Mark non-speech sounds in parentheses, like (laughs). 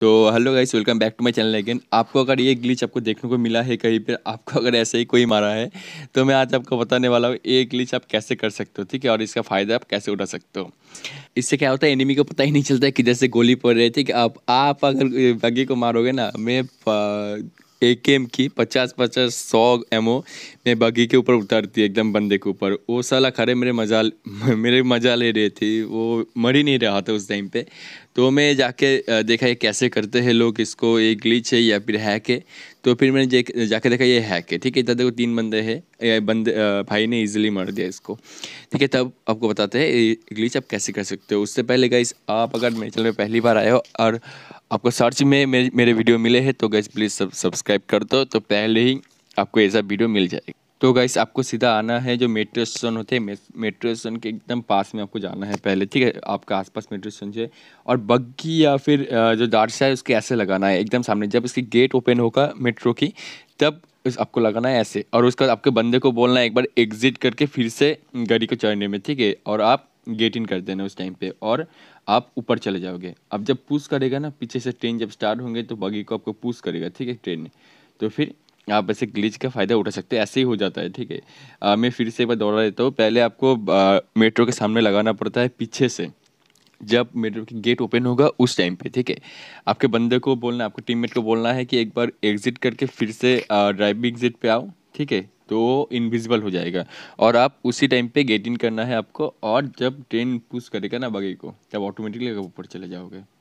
तो hello guys welcome back to my channel again आपको अगर ये ग्लिच आपको देखने को मिला है कहीं पर आपको अगर ऐसे ही कोई मारा है तो मैं आज आपको बताने वाला हूँ ये ग्लिच आप कैसे कर सकते हो ठीक है और इसका फ़ायदा आप कैसे उठा सकते हो इससे क्या होता है एनिमी को पता ही नहीं चलता है किधर से गोली पड़ रही है ठीक है आप आप अगर बग्गी को मारोगे ना मैं एक एम की पचास पचास सौ एम ओ में बगी के ऊपर उतारती है एकदम बंदे के ऊपर वो साला खड़े मेरे मजा (laughs) मेरे मजा ले रहे थे वो मर ही नहीं रहा था उस टाइम पे तो मैं जाके देखा ये कैसे करते हैं लोग इसको ये ग्लिच है या फिर हैक है तो फिर मैंने जाके देखा ये हैक है ठीक है इधर देखो तीन बंदे हैं बंदे भाई ने इजिली मर दिया इसको ठीक है तब आपको बताते हैं ग्लिच आप कैसे कर सकते हो उससे पहले गाइस आप अगर मेरे चैनल पर पहली बार आए हो और आपको सर्च में मेरे मेरे वीडियो मिले हैं तो गैस प्लीज़ सब सब्सक्राइब कर दो तो पहले ही आपको ऐसा वीडियो मिल जाएगा तो गैस आपको सीधा आना है जो मेट्रो स्टेशन होते हैं मेट्रो स्टेशन के एकदम पास में आपको जाना है पहले ठीक है आपका आसपास मेट्रो स्टेशन से और बग्गी या फिर जो दारसा है उसके ऐसे लगाना है एकदम सामने जब इसकी गेट ओपन होगा मेट्रो की तब बस आपको लगाना है ऐसे और उसका आपके बंदे को बोलना है एक बार एग्जिट करके फिर से गाड़ी को चढ़ने में ठीक है और आप गेट इन कर देना उस टाइम पे और आप ऊपर चले जाओगे अब जब पुश करेगा ना पीछे से ट्रेन जब स्टार्ट होंगे तो बगी को आपको पुश करेगा ठीक है ट्रेन तो फिर आप ऐसे ग्लिच का फ़ायदा उठा सकते हैं ऐसे ही हो जाता है ठीक है मैं फिर से एक बार दौड़ा देता हूँ पहले आपको मेट्रो के सामने लगाना पड़ता है पीछे से जब मेरे गेट ओपन होगा उस टाइम पे ठीक है आपके बंदे को बोलना आपके टीममेट को बोलना है कि एक बार एग्जिट करके फिर से ड्राइविंग एग्जिट पे आओ ठीक है तो वो इनविजिबल हो जाएगा और आप उसी टाइम पे गेट इन करना है आपको और जब ट्रेन पुश करेगा ना बगे को तब ऑटोमेटिकली ऊपर चले जाओगे